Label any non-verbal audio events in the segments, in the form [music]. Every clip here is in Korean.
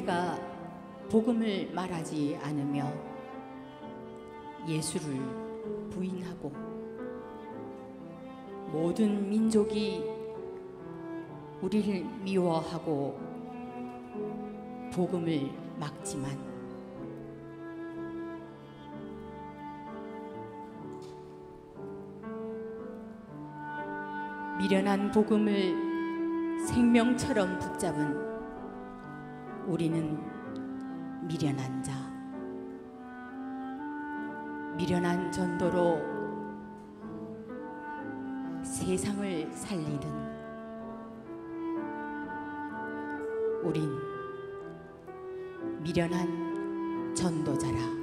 내가 복음을 말하지 않으며 예수를 부인하고 모든 민족이 우리를 미워하고 복음을 막지만 미련한 복음을 생명처럼 붙잡은 우리는 미련한 자. 미련한 전도로 세상을 살리는 우린 미련한 전도자라.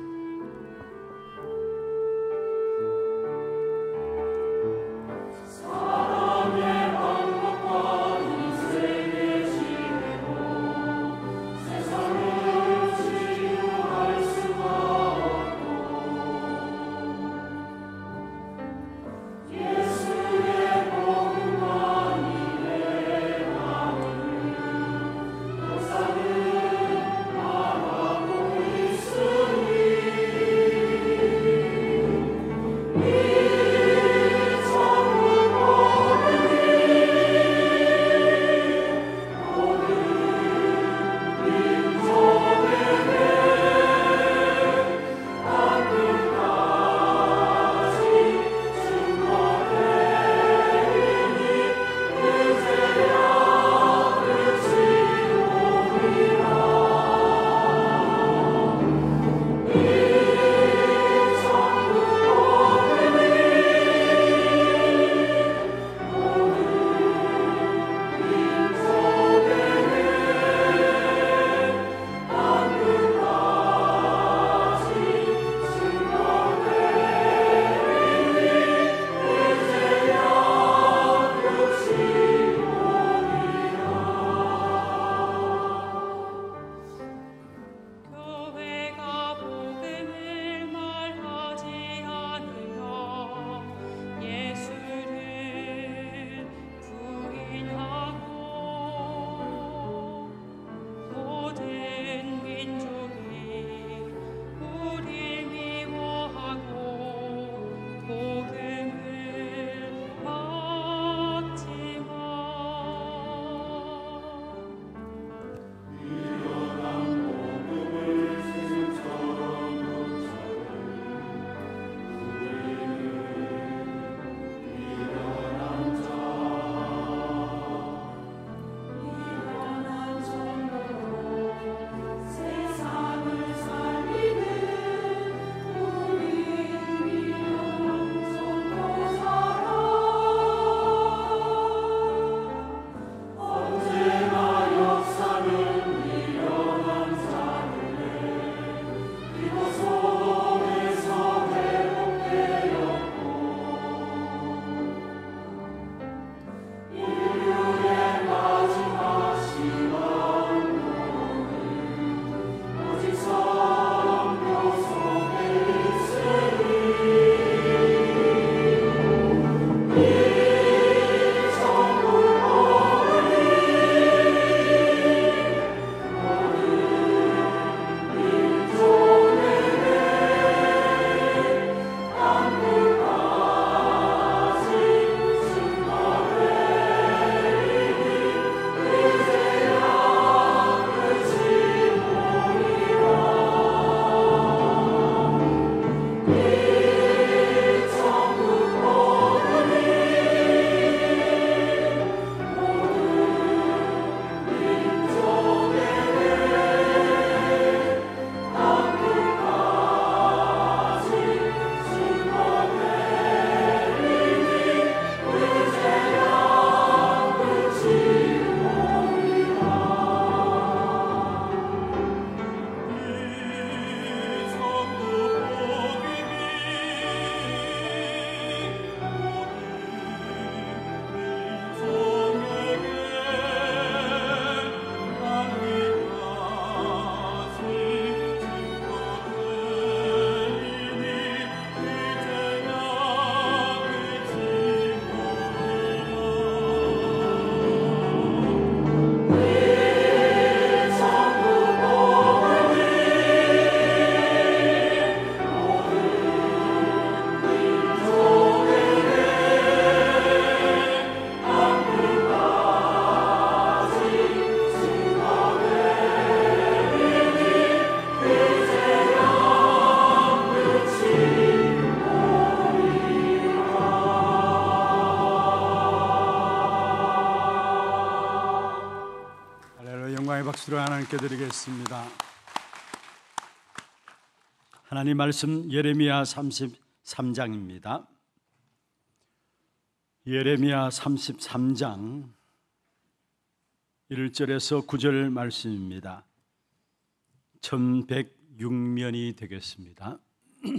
박수로 하나님께 드리겠습니다. 하나님 말씀 예레미야 33장입니다. 예레미야 33장 1절에서 9절 말씀입니다. 1106면이 되겠습니다. [clears throat]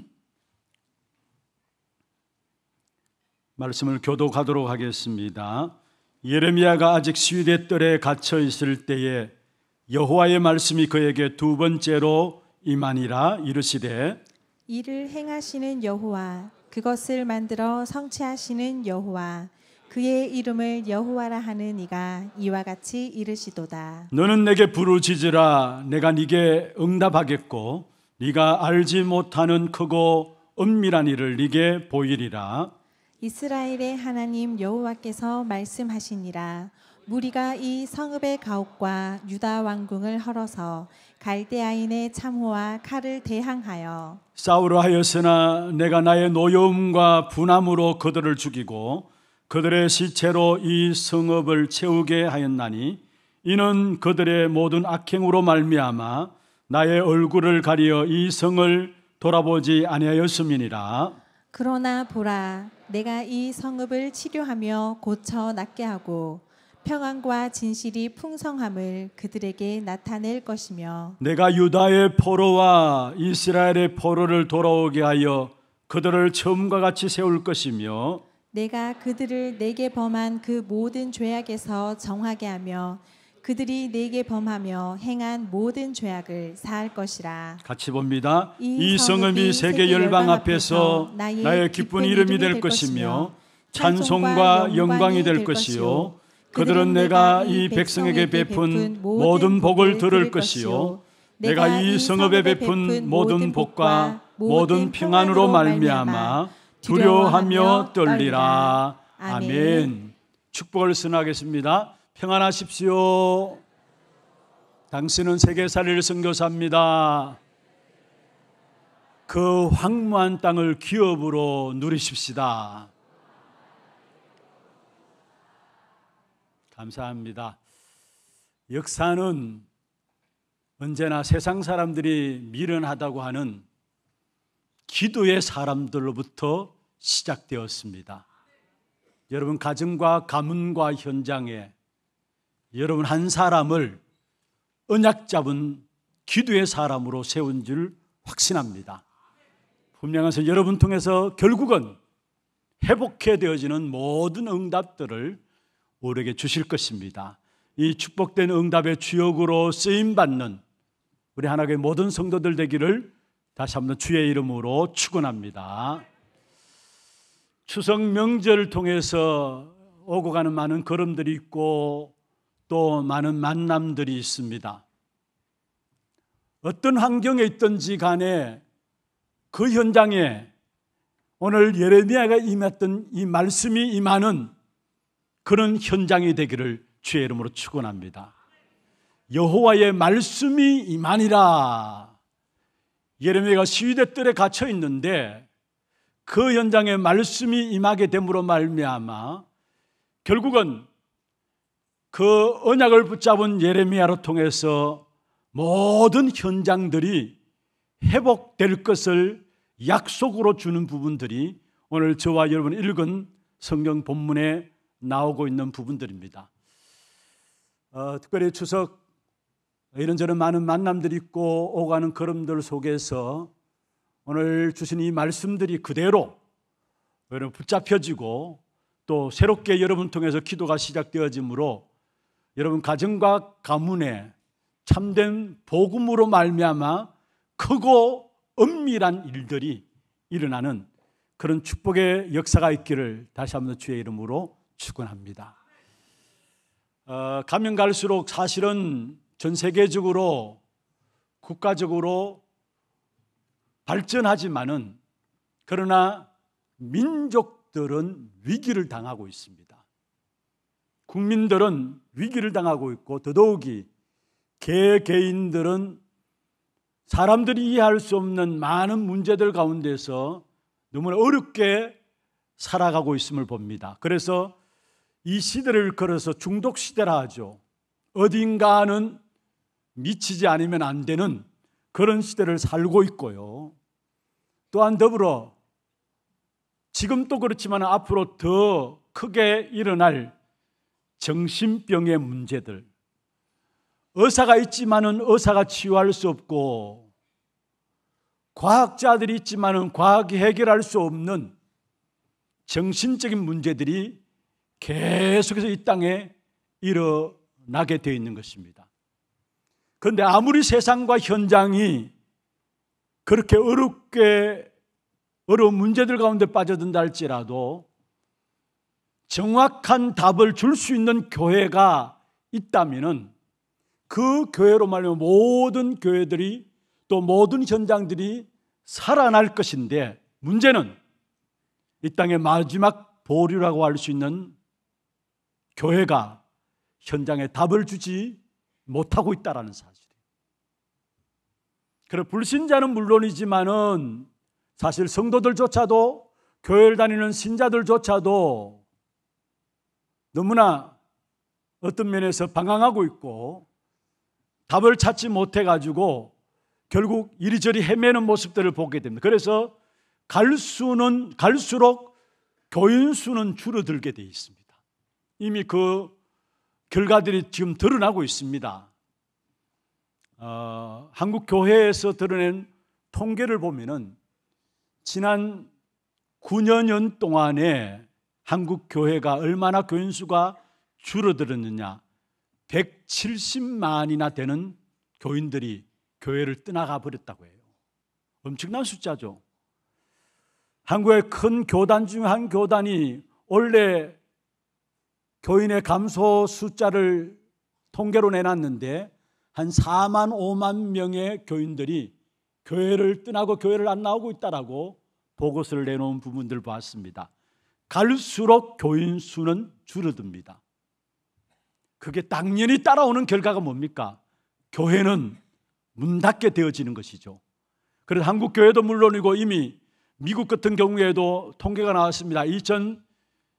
말씀을 교독하도록 하겠습니다. 예레미야가 아직 스위데 뜰에 갇혀 있을 때에 여호와의 말씀이 그에게 두 번째로 임하니라 이르시되 이를 행하시는 여호와 그것을 만들어 성취하시는 여호와 그의 이름을 여호와라 하는 이가 이와 같이 이르시도다 너는 내게 부르짖으라 내가 네게 응답하겠고 네가 알지 못하는 크고 은밀한 일을 네게 보이리라 이스라엘의 하나님 여호와께서 말씀하시니라 무리가 이 성읍의 가옥과 유다 왕궁을 헐어서 갈대아인의 참호와 칼을 대항하여 싸우려 하였으나 내가 나의 노여움과 분함으로 그들을 죽이고 그들의 시체로 이 성읍을 채우게 하였나니 이는 그들의 모든 악행으로 말미암아 나의 얼굴을 가리어 이 성을 돌아보지 아니하였음이니라 그러나 보라 내가 이 성읍을 치료하며 고쳐 낫게 하고 평안과 진실이 풍성함을 그들에게 나타낼 것이며 내가 유다의 포로와 이스라엘의 포로를 돌아오게 하여 그들을 처음과 같이 세울 것이며 내가 그들을 내게 범한 그 모든 죄악에서 정하게 하며 그들이 내게 범하며 행한 모든 죄악을 사할 것이라. 같이 봅니다. 이 성읍이 세계 열방 앞에서 나의, 나의 기쁜 이름이 될 것이며 찬송과 영광이 될 것이요 그들은 내가 이 백성에게 베푼 모든 복을 들을 것이요 내가 이 성읍에 베푼 모든 복과 모든 평안으로 말미암아 두려워하며 떨리라. 아멘. 축복을 선하겠습니다. 평안하십시오. 당신은 세계사를 선교사입니다. 그 황무한 땅을 기업으로 누리십시다. 감사합니다. 역사는 언제나 세상 사람들이 미련하다고 하는 기도의 사람들로부터 시작되었습니다. 여러분 가정과 가문과 현장에 여러분 한 사람을 언약 잡은 기도의 사람으로 세운 줄 확신합니다. 분명해서 여러분 통해서 결국은 회복해 되어지는 모든 응답들을 우리에게 주실 것입니다. 이 축복된 응답의 주역으로 쓰임 받는 우리 하나님의 모든 성도들 되기를 다시 한번 주의 이름으로 축원합니다. 추석 명절을 통해서 오고 가는 많은 걸음들이 있고 또 많은 만남들이 있습니다. 어떤 환경에 있든지 간에 그 현장에 오늘 예레미야가 임했던 이 말씀이 임하는 그런 현장이 되기를 주의 이름으로 축원합니다. 여호와의 말씀이 임하니라. 예레미야가 시위대 뜰에 갇혀 있는데 그 현장에 말씀이 임하게 됨으로 말미암아 결국은 그 언약을 붙잡은 예레미야로 통해서 모든 현장들이 회복될 것을 약속으로 주는 부분들이 오늘 저와 여러분 읽은 성경 본문에 나오고 있는 부분들입니다. 어, 특별히 추석 이런저런 많은 만남들이 있고 오가는 걸음들 속에서 오늘 주신 이 말씀들이 그대로 여러분 붙잡혀지고 또 새롭게 여러분 통해서 기도가 시작되어지므로 여러분 가정과 가문에 참된 복음으로 말미암아 크고 엄밀한 일들이 일어나는 그런 축복의 역사가 있기를 다시 한번 주의 이름으로 축원합니다. 어, 가면 갈수록 사실은 전 세계적으로 국가적으로 발전하지만은 그러나 민족들은 위기를 당하고 있습니다. 국민들은 위기를 당하고 있고 더더욱이 개 개인들은 사람들이 이해할 수 없는 많은 문제들 가운데서 너무나 어렵게 살아가고 있음을 봅니다. 그래서 이 시대를 걸어서 중독 시대라 하죠. 어딘가는 미치지 않으면 안 되는 그런 시대를 살고 있고요. 또한 더불어 지금도 그렇지만 앞으로 더 크게 일어날 정신병의 문제들. 의사가 있지만은 의사가 치유할 수 없고 과학자들이 있지만은 과학이 해결할 수 없는 정신적인 문제들이 계속해서 이 땅에 일어나게 되어 있는 것입니다. 그런데 아무리 세상과 현장이 그렇게 어렵게 어려운 문제들 가운데 빠져든다 할지라도 정확한 답을 줄 수 있는 교회가 있다면그 교회로 말하면 모든 교회들이 또 모든 현장들이 살아날 것인데 문제는 이 땅의 마지막 보류라고 할 수 있는 교회가 현장에 답을 주지 못하고 있다라는 사실이에요. 그래 불신자는 물론이지만은 사실 성도들조차도 교회를 다니는 신자들조차도 너무나 어떤 면에서 방황하고 있고 답을 찾지 못해 가지고 결국 이리저리 헤매는 모습들을 보게 됩니다. 그래서 갈수는 갈수록 교인 수는 줄어들게 돼 있습니다. 이미 그 결과들이 지금 드러나고 있습니다. 어, 한국 교회에서 드러낸 통계를 보면은 지난 9년 동안에 한국 교회가 얼마나 교인 수가 줄어들었느냐 170만이나 되는 교인들이 교회를 떠나가 버렸다고 해요. 엄청난 숫자죠. 한국의 큰 교단 중 한 교단이 원래 교인의 감소 숫자를 통계로 내놨는데 한 4만 5만 명의 교인들이 교회를 떠나고 교회를 안 나오고 있다라고 보고서를 내놓은 부분들 보았습니다. 갈수록 교인 수는 줄어듭니다. 그게 당연히 따라오는 결과가 뭡니까? 교회는 문 닫게 되어지는 것이죠. 그래서 한국 교회도 물론이고 이미 미국 같은 경우에도 통계가 나왔습니다.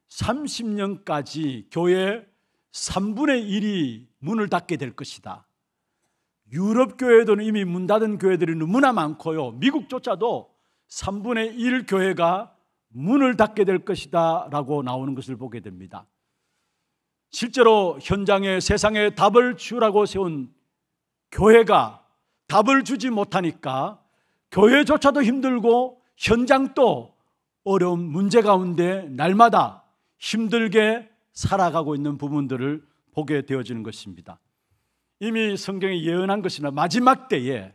30년까지 교회 3분의 1이 문을 닫게 될 것이다. 유럽 교회들은 이미 문 닫은 교회들이 너무나 많고요. 미국조차도 3분의 1 교회가 문을 닫게 될 것이다 라고 나오는 것을 보게 됩니다. 실제로 현장에 세상에 답을 주라고 세운 교회가 답을 주지 못하니까 교회조차도 힘들고 현장도 어려운 문제 가운데 날마다 힘들게 살아가고 있는 부분들을 보게 되어지는 것입니다. 이미 성경에 예언한 것이나 마지막 때에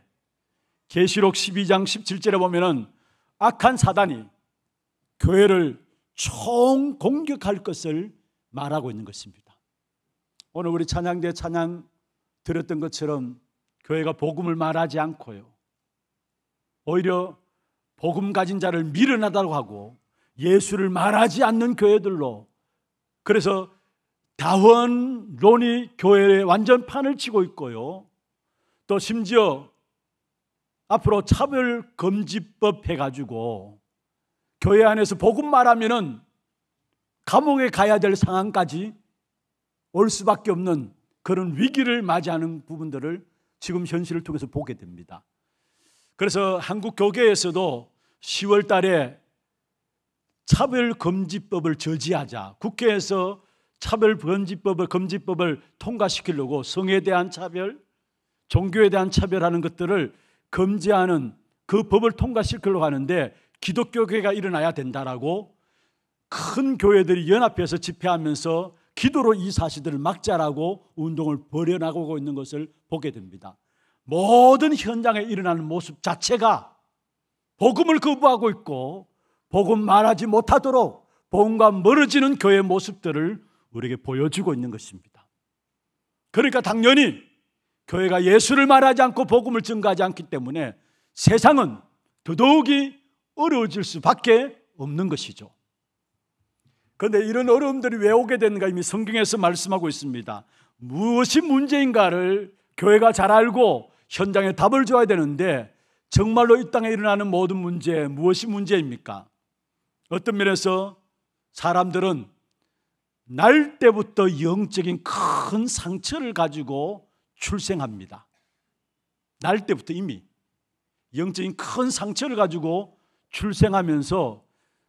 계시록 12장 17절에 보면은 악한 사단이 교회를 총 공격할 것을 말하고 있는 것입니다. 오늘 우리 찬양대 찬양 들었던 것처럼 교회가 복음을 말하지 않고요. 오히려 복음 가진 자를 밀어나다고 하고 예수를 말하지 않는 교회들로 그래서 다원론이 교회의 완전 판을 치고 있고요. 또 심지어 앞으로 차별 금지법 해가지고 교회 안에서 복음 말하면은 감옥에 가야 될 상황까지 올 수밖에 없는 그런 위기를 맞이하는 부분들을 지금 현실을 통해서 보게 됩니다. 그래서 한국 교계에서도 10월 달에 차별금지법을 저지하자 국회에서 차별금지법을 금지법을 통과시키려고 성에 대한 차별, 종교에 대한 차별하는 것들을 금지하는 그 법을 통과시키려고 하는데 기독교계가 일어나야 된다라고 큰 교회들이 연합해서 집회하면서 기도로 이 사실들을 막자라고 운동을 벌여나가고 있는 것을 보게 됩니다. 모든 현장에 일어나는 모습 자체가 복음을 거부하고 있고 복음 말하지 못하도록 복음과 멀어지는 교회의 모습들을 우리에게 보여주고 있는 것입니다. 그러니까 당연히 교회가 예수를 말하지 않고 복음을 증가하지 않기 때문에 세상은 더더욱이 어려워질 수밖에 없는 것이죠. 그런데 이런 어려움들이 왜 오게 되는가 이미 성경에서 말씀하고 있습니다. 무엇이 문제인가를 교회가 잘 알고 현장에 답을 줘야 되는데 정말로 이 땅에 일어나는 모든 문제 무엇이 문제입니까? 어떤 면에서 사람들은 날 때부터 영적인 큰 상처를 가지고 출생합니다. 날 때부터 이미 영적인 큰 상처를 가지고 출생하면서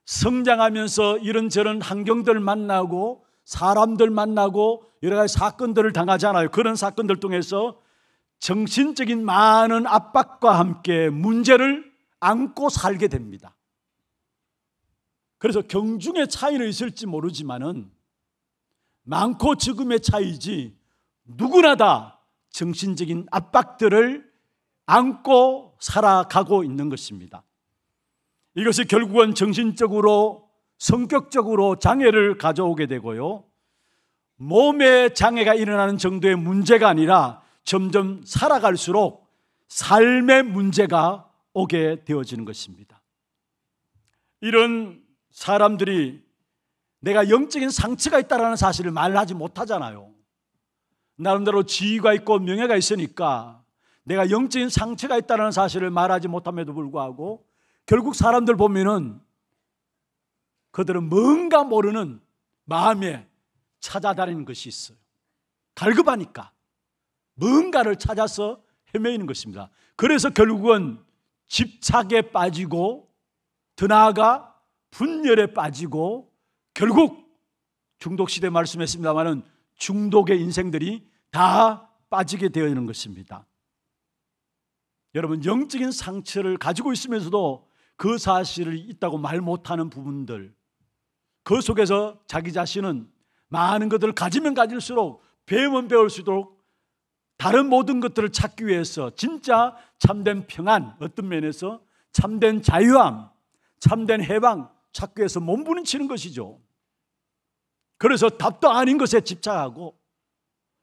성장하면서 이런저런 환경들 만나고 사람들 만나고 여러 가지 사건들을 당하잖아요. 그런 사건들 통해서 정신적인 많은 압박과 함께 문제를 안고 살게 됩니다. 그래서 경중의 차이는 있을지 모르지만은 많고 적음의 차이지 누구나 다 정신적인 압박들을 안고 살아가고 있는 것입니다. 이것이 결국은 정신적으로 성격적으로 장애를 가져오게 되고요. 몸에 장애가 일어나는 정도의 문제가 아니라 점점 살아갈수록 삶의 문제가 오게 되어지는 것입니다. 이런 사람들이 내가 영적인 상처가 있다라는 사실을 말하지 못하잖아요. 나름대로 지위가 있고 명예가 있으니까 내가 영적인 상처가 있다는 라 사실을 말하지 못함에도 불구하고 결국 사람들 보면은 그들은 뭔가 모르는 마음에 찾아다니는 것이 있어요. 갈급하니까 뭔가를 찾아서 헤매이는 것입니다. 그래서 결국은 집착에 빠지고 더 나아가 분열에 빠지고 결국 중독 시대 말씀했습니다마는 중독의 인생들이 다 빠지게 되어 있는 것입니다. 여러분 영적인 상처를 가지고 있으면서도 그 사실을 있다고 말 못하는 부분들 그 속에서 자기 자신은 많은 것들을 가지면 가질수록 배우면 배울수록 다른 모든 것들을 찾기 위해서 진짜 참된 평안 어떤 면에서 참된 자유함 참된 해방 자꾸 해서 몸부림치는 것이죠. 그래서 답도 아닌 것에 집착하고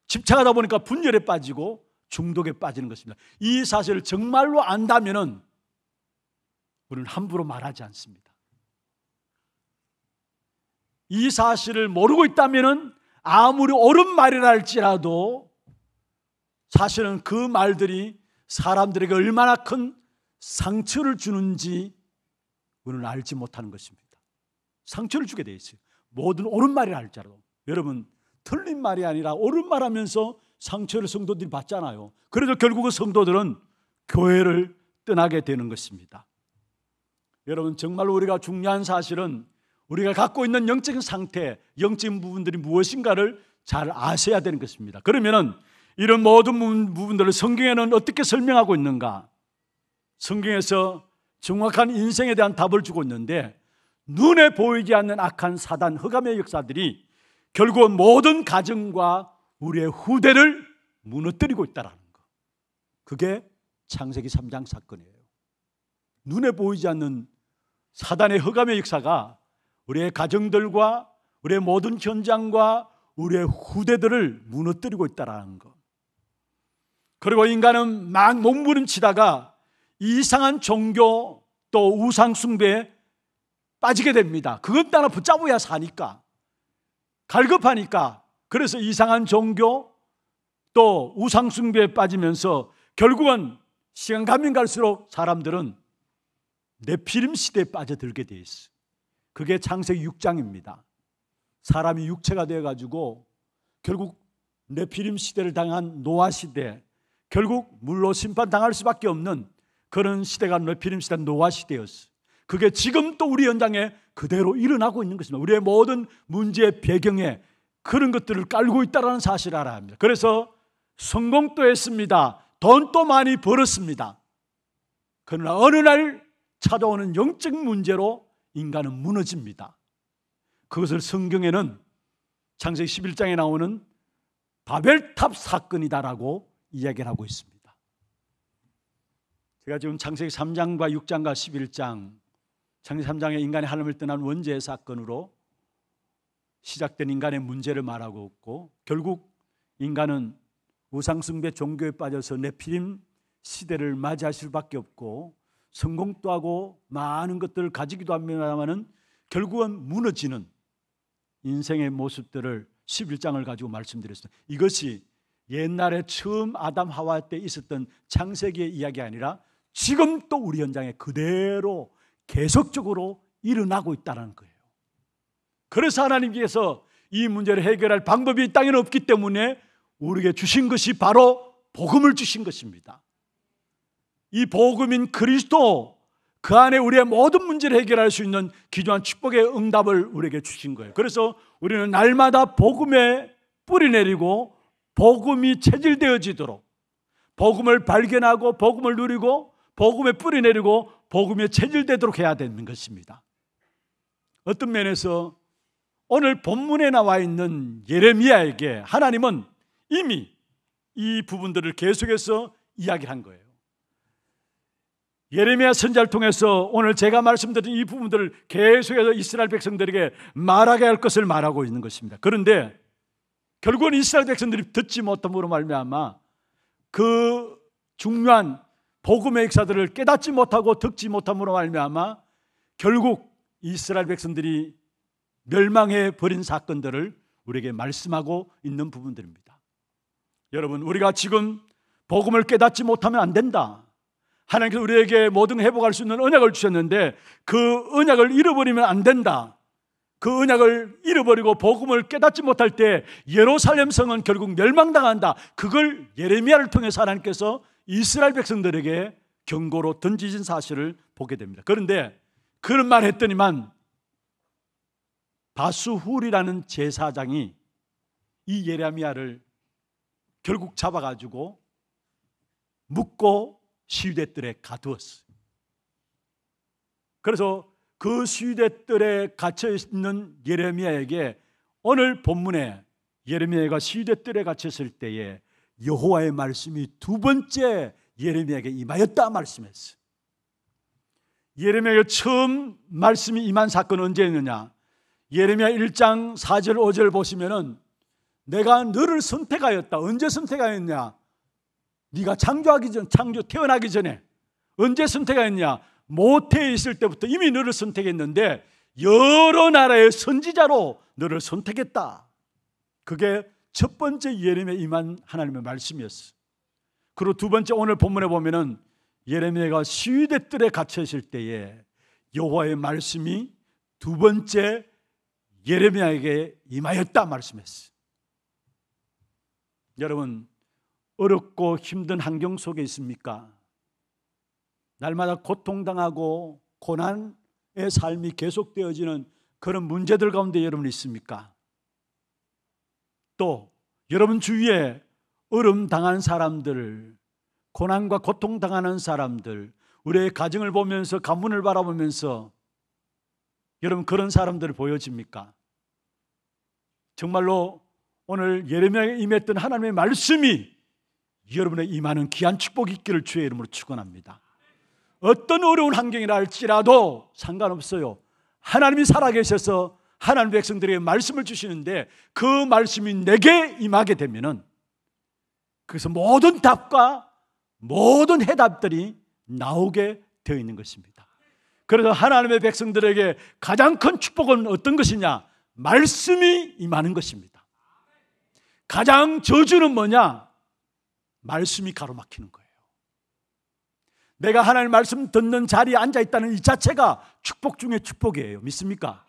집착하다 보니까 분열에 빠지고 중독에 빠지는 것입니다. 이 사실을 정말로 안다면은 우리는 함부로 말하지 않습니다. 이 사실을 모르고 있다면 아무리 옳은 말이라 할지라도 사실은 그 말들이 사람들에게 얼마나 큰 상처를 주는지 우리는 알지 못하는 것입니다. 상처를 주게 돼 있어요. 모든 옳은 말이라 할지라도 여러분 틀린 말이 아니라 옳은 말하면서 상처를 성도들이 받잖아요. 그래서 결국은 성도들은 교회를 떠나게 되는 것입니다. 여러분 정말 우리가 중요한 사실은 우리가 갖고 있는 영적인 상태, 영적인 부분들이 무엇인가를 잘 아셔야 되는 것입니다. 그러면은 이런 모든 부분들을 성경에는 어떻게 설명하고 있는가? 성경에서 정확한 인생에 대한 답을 주고 있는데 눈에 보이지 않는 악한 사단 흑암의 역사들이 결국 모든 가정과 우리의 후대를 무너뜨리고 있다라는 거. 그게 창세기 3장 사건이에요. 눈에 보이지 않는 사단의 흑암의 역사가 우리의 가정들과 우리의 모든 현장과 우리의 후대들을 무너뜨리고 있다라는 것. 그리고 인간은 막 몸부림치다가 이상한 종교 또 우상숭배에 빠지게 됩니다. 그것 따라 붙잡아야 사니까. 갈급하니까. 그래서 이상한 종교 또 우상숭배에 빠지면서 결국은 시간 가면 갈수록 사람들은 내피림 시대에 빠져들게 돼 있어. 그게 창세기 6장입니다. 사람이 육체가 되 가지고 결국 내피림 시대를 당한 노아 시대, 결국 물로 심판당할 수밖에 없는 그런 시대가 필름 시대 노아 시대였어. 그게 지금 또 우리 현장에 그대로 일어나고 있는 것입니다. 우리의 모든 문제의 배경에 그런 것들을 깔고 있다라는 사실을 알아야 합니다. 그래서 성공도 했습니다. 돈도 많이 벌었습니다. 그러나 어느 날 찾아오는 영적 문제로 인간은 무너집니다. 그것을 성경에는 창세기 11장에 나오는 바벨탑 사건이다라고 이야기를 하고 있습니다. 제가 지금 창세기 3장과 6장과 11장 창세기 3장에 인간의 하나님을 떠난 원죄 의 사건으로 시작된 인간의 문제를 말하고 있고 결국 인간은 우상숭배 종교에 빠져서 내피림 시대를 맞이할 수밖에 없고 성공도 하고 많은 것들을 가지기도 합니다만은 결국은 무너지는 인생의 모습들을 11장을 가지고 말씀드렸습니다. 이것이 옛날에 처음 아담 하와 때 있었던 창세기의 이야기 아니라 지금 또 우리 현장에 그대로 계속적으로 일어나고 있다는 거예요. 그래서 하나님께서 이 문제를 해결할 방법이 땅에는 없기 때문에 우리에게 주신 것이 바로 복음을 주신 것입니다. 이 복음인 그리스도 그 안에 우리의 모든 문제를 해결할 수 있는 기조한 축복의 응답을 우리에게 주신 거예요. 그래서 우리는 날마다 복음에 뿌리 내리고 복음이 체질되어지도록 복음을 발견하고 복음을 누리고 복음에 뿌리 내리고 복음에 체질되도록 해야 되는 것입니다. 어떤 면에서 오늘 본문에 나와 있는 예레미야에게 하나님은 이미 이 부분들을 계속해서 이야기를 한 거예요. 예레미야 선자를 통해서 오늘 제가 말씀드린 이 부분들을 계속해서 이스라엘 백성들에게 말하게 할 것을 말하고 있는 것입니다. 그런데 결국은 이스라엘 백성들이 듣지 못함으로 말미암아 그 중요한 복음의 역사들을 깨닫지 못하고 듣지 못함으로 말미암아 결국 이스라엘 백성들이 멸망해 버린 사건들을 우리에게 말씀하고 있는 부분들입니다. 여러분, 우리가 지금 복음을 깨닫지 못하면 안 된다. 하나님께서 우리에게 모든 회복할 수 있는 언약을 주셨는데 그 언약을 잃어버리면 안 된다. 그 언약을 잃어버리고 복음을 깨닫지 못할 때 예루살렘 성은 결국 멸망당한다. 그걸 예레미야를 통해서 하나님께서 이스라엘 백성들에게 경고로 던지신 사실을 보게 됩니다. 그런데 그런 말 했더니만 바수훌이라는 제사장이 이 예레미야를 결국 잡아가지고 묶고 시위대들에 가두었어 그래서 그 시위대들에 갇혀 있는 예레미야에게 오늘 본문에 예레미야가 시위대들에 갇혔을 때에 여호와의 말씀이 두 번째 예레미야에게 임하였다 말씀했어 예레미야가 처음 말씀이 임한 사건 언제였느냐? 예레미야 1장 4절 5절 보시면은 내가 너를 선택하였다. 언제 선택하였냐? 네가 창조하기 전 창조 태어나기 전에 언제 선택하였냐? 모태에 있을 때부터 이미 너를 선택했는데 여러 나라의 선지자로 너를 선택했다. 그게 첫 번째 예레미야 임한 하나님의 말씀이었어. 그리고 두 번째 오늘 본문에 보면은 예레미야가 시위대 뜰에 갇혀 있을 때에 여호와의 말씀이 두 번째 예레미야에게 임하였다 말씀했어. 여러분 어렵고 힘든 환경 속에 있습니까? 날마다 고통당하고 고난의 삶이 계속되어지는 그런 문제들 가운데 여러분 있습니까? 또 여러분 주위에 얼음 당한 사람들, 고난과 고통 당하는 사람들, 우리의 가정을 보면서 가문을 바라보면서 여러분 그런 사람들을 보여집니까? 정말로 오늘 예레미야에 임했던 하나님의 말씀이 여러분의 임하는 귀한 축복이 있기를 주의 이름으로 축원합니다. 어떤 어려운 환경이라 할지라도 상관없어요. 하나님이 살아계셔서 하나님 백성들에게 말씀을 주시는데 그 말씀이 내게 임하게 되면은 그래서 모든 답과 모든 해답들이 나오게 되어 있는 것입니다. 그래서 하나님의 백성들에게 가장 큰 축복은 어떤 것이냐? 말씀이 임하는 것입니다. 가장 저주는 뭐냐? 말씀이 가로막히는 거예요. 내가 하나님 말씀 듣는 자리에 앉아 있다는 이 자체가 축복 중에 축복이에요. 믿습니까?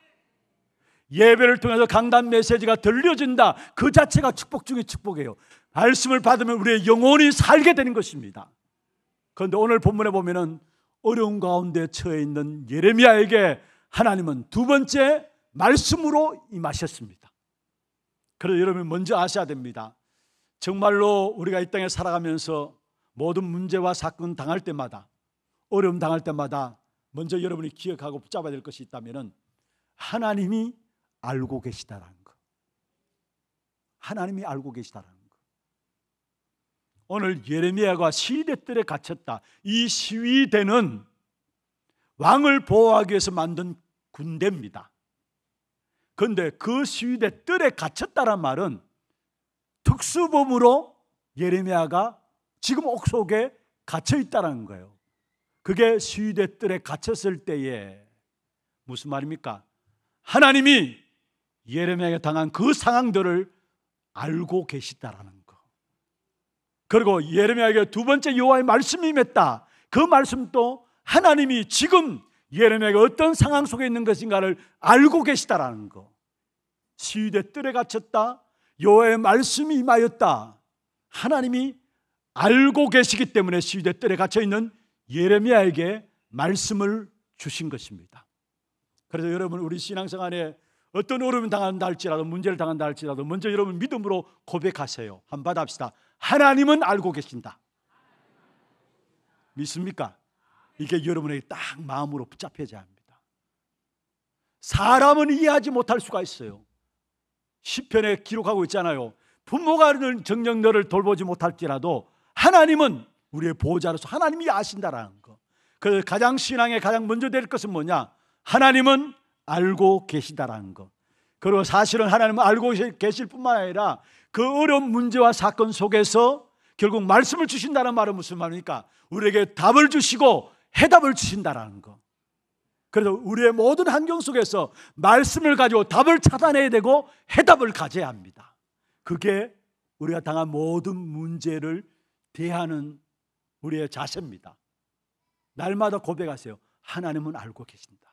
예배를 통해서 강단 메시지가 들려진다. 그 자체가 축복 중에 축복이에요. 말씀을 받으면 우리의 영혼이 살게 되는 것입니다. 그런데 오늘 본문에 보면은 어려운 가운데 처해 있는 예레미야에게 하나님은 두 번째 말씀으로 임하셨습니다. 그래서 여러분 먼저 아셔야 됩니다. 정말로 우리가 이 땅에 살아가면서 모든 문제와 사건 당할 때마다 어려움 당할 때마다 먼저 여러분이 기억하고 붙잡아야 될 것이 있다면은 하나님이 알고 계시다라는 거. 하나님이 알고 계시다라는 거. 오늘 예레미야가 시위대들에 갇혔다. 이 시위대는 왕을 보호하기 위해서 만든 군대입니다. 근데 그 시위대 뜰에 갇혔다란 말은 특수범으로 예레미야가 지금 옥속에 갇혀 있다라는 거예요. 그게 시위대 뜰에 갇혔을 때에 무슨 말입니까? 하나님이 예레미야에게 당한 그 상황들을 알고 계시다라는 거. 그리고 예레미야에게 두 번째 여호와의 말씀이 임했다. 그 말씀도 하나님이 지금 예레미야가 어떤 상황 속에 있는 것인가를 알고 계시다라는 거. 시위대 뜰에 갇혔다. 여호와의 말씀이 임하였다. 하나님이 알고 계시기 때문에 시위대 뜰에 갇혀 있는 예레미야에게 말씀을 주신 것입니다. 그래서 여러분 우리 신앙생활에 어떤 어려움을 당한다 할지라도 문제를 당한다 할지라도 먼저 여러분 믿음으로 고백하세요. 한번 합시다. 하나님은 알고 계신다. 믿습니까? 이게 여러분에게 딱 마음으로 붙잡혀야 합니다. 사람은 이해하지 못할 수가 있어요. 시편에 기록하고 있잖아요. 부모가 정녕 너를 돌보지 못할지라도 하나님은 우리의 보호자로서 하나님이 아신다라는 거. 그래서 가장 신앙에 가장 먼저 될 것은 뭐냐? 하나님은 알고 계시다라는 것. 그리고 사실은 하나님은 알고 계실 뿐만 아니라 그 어려운 문제와 사건 속에서 결국 말씀을 주신다는 말은 무슨 말입니까? 우리에게 답을 주시고 해답을 주신다라는 것. 그래서 우리의 모든 환경 속에서 말씀을 가지고 답을 찾아내야 되고 해답을 가져야 합니다. 그게 우리가 당한 모든 문제를 대하는 우리의 자세입니다. 날마다 고백하세요. 하나님은 알고 계신다.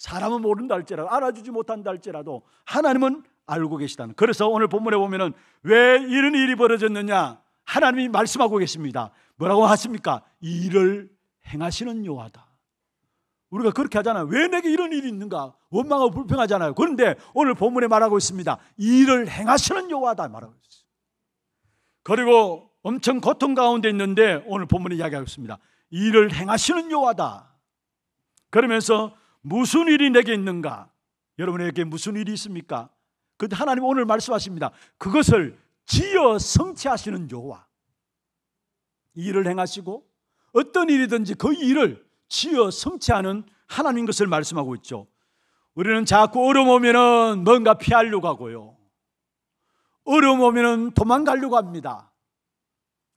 사람은 모른다 할지라도 알아주지 못한다 할지라도 하나님은 알고 계시다는. 그래서 오늘 본문에 보면은 왜 이런 일이 벌어졌느냐? 하나님이 말씀하고 계십니다. 뭐라고 하십니까? 일을 행하시는 요하다. 우리가 그렇게 하잖아요. 왜 내게 이런 일이 있는가? 원망하고 불평하잖아요. 그런데 오늘 본문에 말하고 있습니다. 일을 행하시는 요하다 말하고 있어요. 그리고 엄청 고통 가운데 있는데 오늘 본문에 이야기하고 있습니다. 일을 행하시는 요하다. 그러면서 무슨 일이 내게 있는가? 여러분에게 무슨 일이 있습니까? 그런데 하나님 오늘 말씀하십니다. 그것을 지어 성취하시는 여와 일을 행하시고 어떤 일이든지 그 일을 지어 성취하는 하나님 것을 말씀하고 있죠. 우리는 자꾸 어려움 오면은 뭔가 피하려고 하고요. 어려움 오면은 도망가려고 합니다.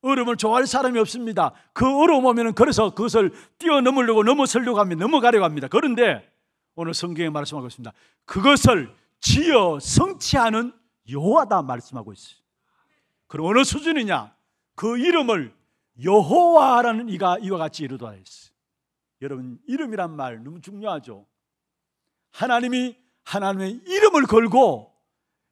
어려움을 좋아할 사람이 없습니다. 그어려오면 그래서 그것을 뛰어넘으려고 넘어설려고 합니다. 넘어가려고 합니다. 그런데 오늘 성경에 말씀하고 있습니다. 그것을 지어 성취하는 여호와다 말씀하고 있어요. 그럼 어느 수준이냐? 그 이름을 여호와라는 이가 이와 같이 이루다 했어요. 여러분 이름이란 말 너무 중요하죠. 하나님이 하나님의 이름을 걸고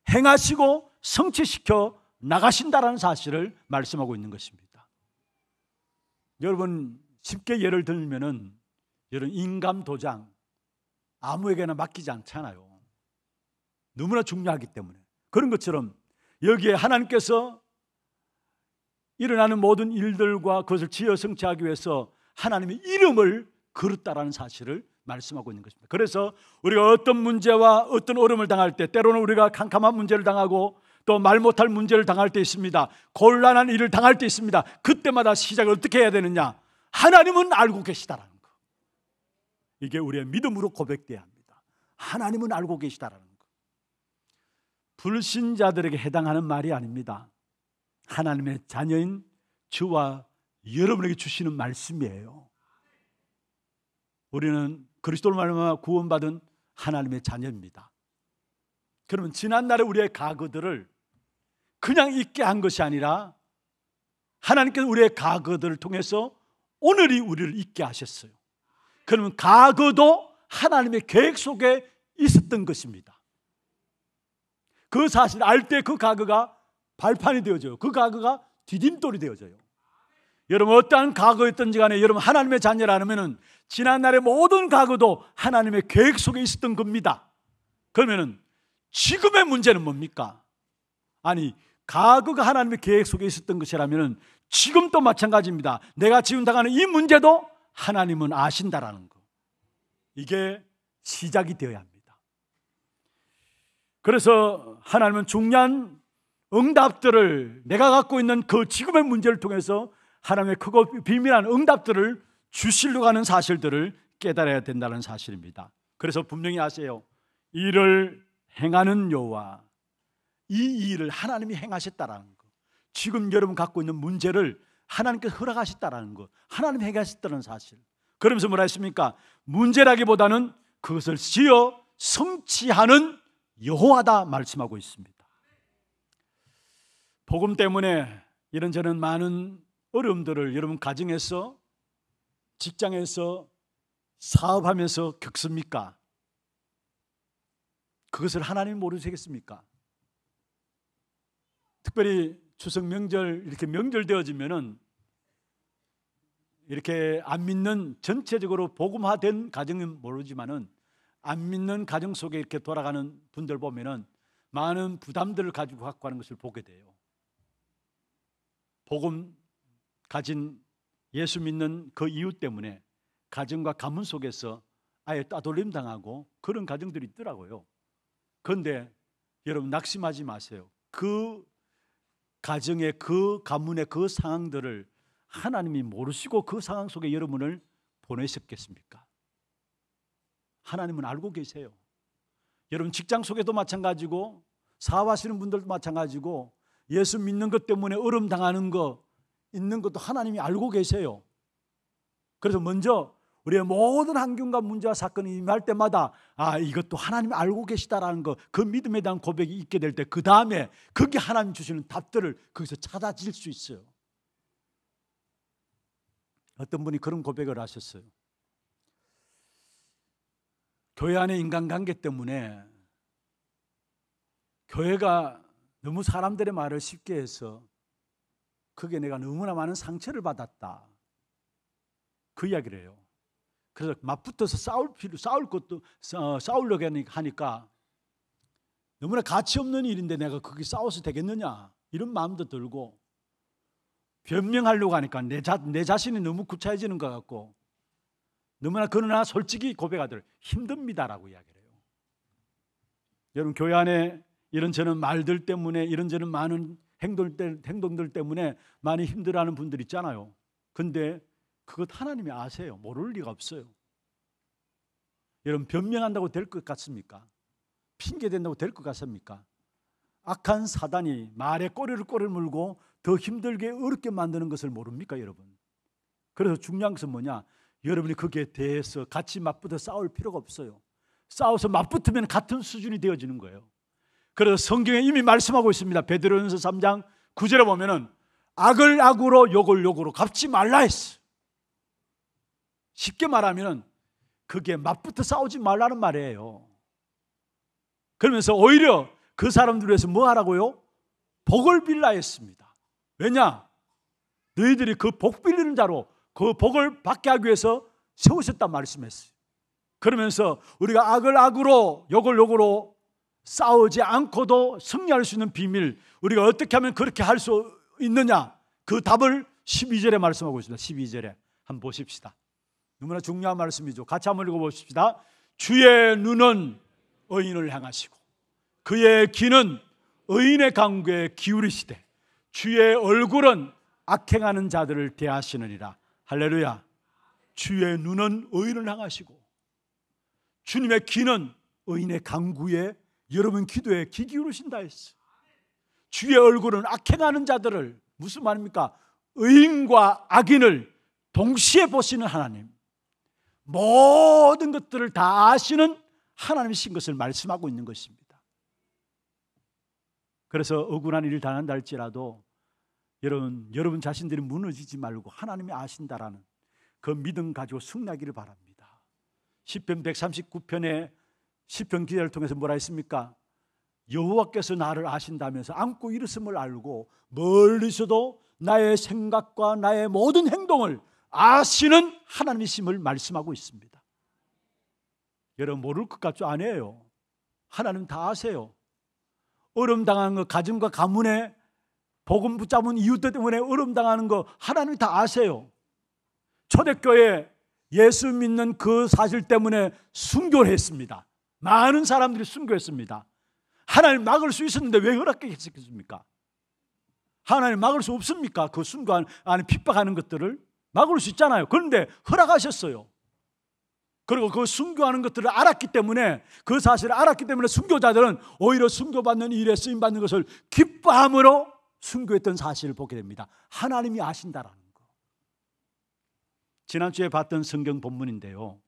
행하시고 성취시켜 나가신다라는 사실을 말씀하고 있는 것입니다. 여러분 쉽게 예를 들면은 여러 인감 도장 아무에게나 맡기지 않잖아요. 너무나 중요하기 때문에 그런 것처럼 여기에 하나님께서 일어나는 모든 일들과 그것을 지어 성취하기 위해서 하나님의 이름을 그렸다라는 사실을 말씀하고 있는 것입니다. 그래서 우리가 어떤 문제와 어떤 어려움을 당할 때 때로는 우리가 캄캄한 문제를 당하고 또말 못할 문제를 당할 때 있습니다. 곤란한 일을 당할 때 있습니다. 그때마다 시작을 어떻게 해야 되느냐? 하나님은 알고 계시다라는 거. 이게 우리의 믿음으로 고백돼야 합니다. 하나님은 알고 계시다라는 거. 불신자들에게 해당하는 말이 아닙니다. 하나님의 자녀인 주와 여러분에게 주시는 말씀이에요. 우리는 그리스도로 말미암아 구원받은 하나님의 자녀입니다. 그러면 지난날의 우리의 과거들을 그냥 있게 한 것이 아니라 하나님께서 우리의 과거들을 통해서 오늘이 우리를 있게 하셨어요. 그러면 과거도 하나님의 계획 속에 있었던 것입니다. 그사실알 때 그 과거가 발판이 되어져요. 그 과거가 디딤돌이 되어져요. 여러분 어떠한 과거였든지 간에 여러분 하나님의 자녀라면은 지난날의 모든 과거도 하나님의 계획 속에 있었던 겁니다. 그러면은 지금의 문제는 뭡니까? 아니 과거 하나님의 계획 속에 있었던 것이라면 지금도 마찬가지입니다. 내가 지금 당하는 이 문제도 하나님은 아신다라는 거. 이게 시작이 되어야 합니다. 그래서 하나님은 중요한 응답들을 내가 갖고 있는 그 지금의 문제를 통해서 하나님의 크고 비밀한 응답들을 주실로 가는 사실들을 깨달아야 된다는 사실입니다. 그래서 분명히 아세요. 이를 행하는 여호와 이 일을 하나님이 행하셨다라는 거. 지금 여러분 갖고 있는 문제를 하나님께서 허락하셨다라는 거. 하나님 행하셨다는 사실. 그러면서 뭐라 했습니까? 문제라기보다는 그것을 지어 성취하는 여호하다 말씀하고 있습니다. 복음 때문에 이런저런 많은 어려움들을 여러분 가정에서 직장에서 사업하면서 겪습니까? 그것을 하나님 모르시겠습니까? 특별히 추석 명절 이렇게 명절 되어지면은 이렇게 안 믿는 전체적으로 복음화된 가정은 모르지만은 안 믿는 가정 속에 이렇게 돌아가는 분들 보면은 많은 부담들을 가지고 갖고 하는 것을 보게 돼요. 복음 가진 예수 믿는 그 이유 때문에 가정과 가문 속에서 아예 따돌림 당하고 그런 가정들이 있더라고요. 그런데 여러분 낙심하지 마세요. 그 가정의 그 가문의 그 상황들을 하나님이 모르시고 그 상황 속에 여러분을 보내셨겠습니까? 하나님은 알고 계세요. 여러분 직장 속에도 마찬가지고 사업하시는 분들도 마찬가지고 예수 믿는 것 때문에 어려 당하는 거 있는 것도 하나님이 알고 계세요. 그래서 먼저 우리의 모든 환경과 문제와 사건이 임할 때마다 아 이것도 하나님 이 알고 계시다라는 것그 믿음에 대한 고백이 있게 될 때 그 다음에 그게 하나님 주시는 답들을 거기서 찾아질 수 있어요. 어떤 분이 그런 고백을 하셨어요. 교회 안의 인간관계 때문에 교회가 너무 사람들의 말을 쉽게 해서 그게 내가 너무나 많은 상처를 받았다. 그 이야기를 해요. 그래서 맞붙어서 싸울 필요, 싸울 것도 어, 싸우려고 하니까 너무나 가치 없는 일인데 내가 거기 싸워서 되겠느냐 이런 마음도 들고 변명하려고 하니까 내, 자, 내 자신이 너무 구차해지는 것 같고 너무나 그러나 솔직히 고백하들 힘듭니다라고 이야기해요. 여러분 교회 안에 이런저런 말들 때문에 이런저런 많은 행동들, 행동들 때문에 많이 힘들어하는 분들 있잖아요. 근데 그것 하나님이 아세요. 모를 리가 없어요. 여러분 변명한다고 될 것 같습니까? 핑계 댄다고 될 것 같습니까? 악한 사단이 말에 꼬리를 꼬리를 물고 더 힘들게 어렵게 만드는 것을 모릅니까, 여러분? 그래서 중요한 것은 뭐냐? 여러분이 거기에 대해서 같이 맞붙어 싸울 필요가 없어요. 싸워서 맞붙으면 같은 수준이 되어지는 거예요. 그래서 성경에 이미 말씀하고 있습니다. 베드로전서 3장 9절에 보면은 악을 악으로 욕을 욕으로 갚지 말라 했어. 쉽게 말하면 그게 맞붙어 싸우지 말라는 말이에요. 그러면서 오히려 그 사람들 위해서 뭐 하라고요? 복을 빌라 했습니다. 왜냐? 너희들이 그 복 빌리는 자로 그 복을 받게 하기 위해서 세우셨단 말씀했어요. 그러면서 우리가 악을 악으로, 욕을 욕으로 싸우지 않고도 승리할 수 있는 비밀, 우리가 어떻게 하면 그렇게 할 수 있느냐? 그 답을 12절에 말씀하고 있습니다. 12절에. 한번 보십시다. 너무나 중요한 말씀이죠. 같이 한번 읽어봅시다. 주의 눈은 의인을 향하시고 그의 귀는 의인의 강구에 기울이시되 주의 얼굴은 악행하는 자들을 대하시느니라. 할렐루야. 주의 눈은 의인을 향하시고 주님의 귀는 의인의 강구에 여러분 기도에 귀 기울으신다 했어. 주의 얼굴은 악행하는 자들을 무슨 말입니까? 의인과 악인을 동시에 보시는 하나님. 모든 것들을 다 아시는 하나님이신 것을 말씀하고 있는 것입니다. 그래서 억울한 일을 당한다 할지라도 여러분, 여러분 자신들이 무너지지 말고 하나님이 아신다라는 그 믿음 가지고 승리하기를 바랍니다. 10편 139편에 10편 기자를 통해서 뭐라 했습니까? 여호와께서 나를 아신다면서 안고 일으음을 알고 멀리서도 나의 생각과 나의 모든 행동을 아시는 하나님이심을 말씀하고 있습니다. 여러분 모를 것 같죠? 아니에요. 하나님 다 아세요. 어름 당한 거 가정과 가문에 복음 붙잡은 이웃 때문에 어름 당하는 거 하나님 다 아세요. 초대교회 예수 믿는 그 사실 때문에 순교를 했습니다. 많은 사람들이 순교했습니다. 하나님 막을 수 있었는데 왜 허락했겠습니까? 하나님 막을 수 없습니까? 그 순간 안에 핍박하는 것들을 막을 수 있잖아요. 그런데 허락하셨어요. 그리고 그 순교하는 것들을 알았기 때문에 그 사실을 알았기 때문에 순교자들은 오히려 순교받는 일에 쓰임받는 것을 기뻐함으로 순교했던 사실을 보게 됩니다. 하나님이 아신다라는 거. 지난주에 봤던 성경 본문인데요.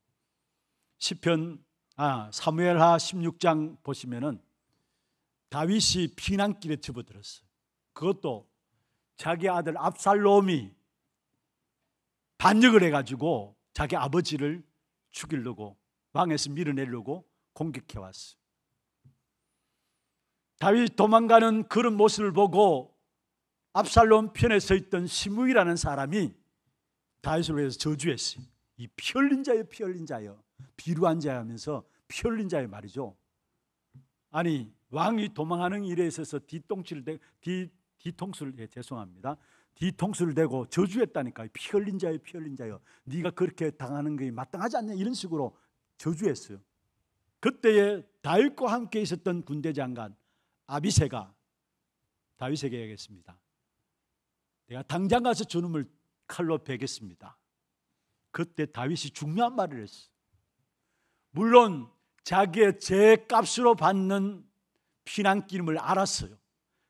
시편 아, 사무엘하 16장 보시면은 다윗이 피난길에 접어들었어요. 그것도 자기 아들 압살롬이 반역을 해가지고 자기 아버지를 죽이려고 왕에서 밀어내려고 공격해 왔어. 다윗 도망가는 그런 모습을 보고 압살롬 편에 서 있던 시므이라는 사람이 다윗을 위해서 저주했어. 이 피흘린 자여 피흘린 자여 비루한 자여 하면서 피흘린 자여 말이죠. 아니 왕이 도망하는 일에 있어서 뒤통치를 뒤, 뒤통수를 예, 죄송합니다. 뒤통수를 대고 저주했다니까요. 피 흘린 자여 피 흘린 자여 네가 그렇게 당하는 게 마땅하지 않냐 이런 식으로 저주했어요. 그때에 다윗과 함께 있었던 군대 장관 아비세가 다윗에게 얘기했습니다. 내가 당장 가서 주놈을 칼로 베겠습니다. 그때 다윗이 중요한 말을 했어. 물론 자기의 죄 값으로 받는 피난길임을 알았어요.